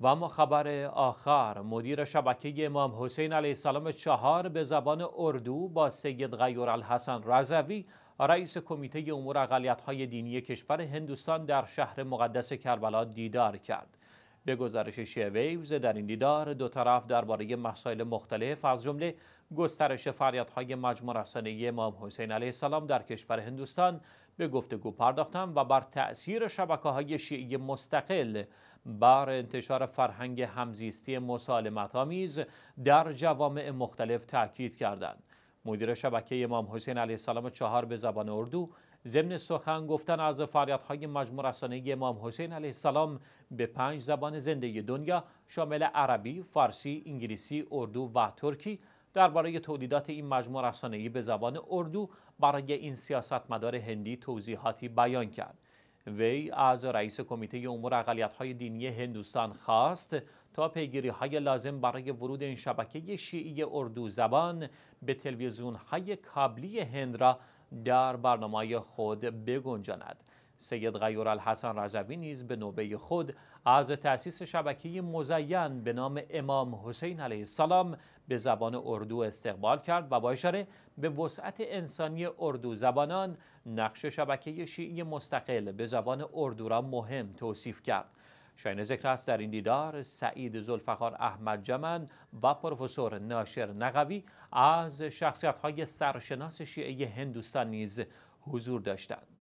و اما خبر آخر مدیر شبکه امام حسین علیه السلام چهار به زبان اردو با سید غیور الحسن رضوی رئیس کمیته امور اقلیت‌های دینی کشور هندوستان در شهر مقدس کربلا دیدار کرد به گزارش شیویوز ویوز در این دیدار دو طرف درباره مسائل مختلف از جمله گسترش های مجموع رسانه امام حسین علیه السلام در کشور هندوستان به گفتگو پرداختم و بر تأثیر شبکه های شیعی مستقل بر انتشار فرهنگ همزیستی مسالمت آمیز در جوامع مختلف تاکید کردند. مدیر شبکه امام حسین علیه السلام چهار به زبان اردو ضمن سخن گفتن از های مجموع رسانه‌ای امام حسین علیه السلام به پنج زبان زندگی دنیا شامل عربی، فارسی، انگلیسی، اردو و ترکی درباره تولیدات این مجموع ای به زبان اردو برای این سیاستمدار هندی توضیحاتی بیان کرد. وی از رئیس کمیته امور های دینی هندوستان خواست تا پیگیری های لازم برای ورود این شبکه شیعی اردو زبان به تلویزیون های کابلی هند را در برنامه خود بگنجاند. سید غیور الحسن رزوی نیز به نوبه خود از تأسیس شبکه مزین به نام امام حسین علیه السلام به زبان اردو استقبال کرد و با اشاره به وسعت انسانی اردو زبانان نقش شبکه شیعی مستقل به زبان اردو را مهم توصیف کرد. شاین ذکر است در این دیدار سعید زلفخار احمد جمن و پروفسور ناشر نقوی از شخصیت های سرشناس شیعه هندوستان نیز حضور داشتند.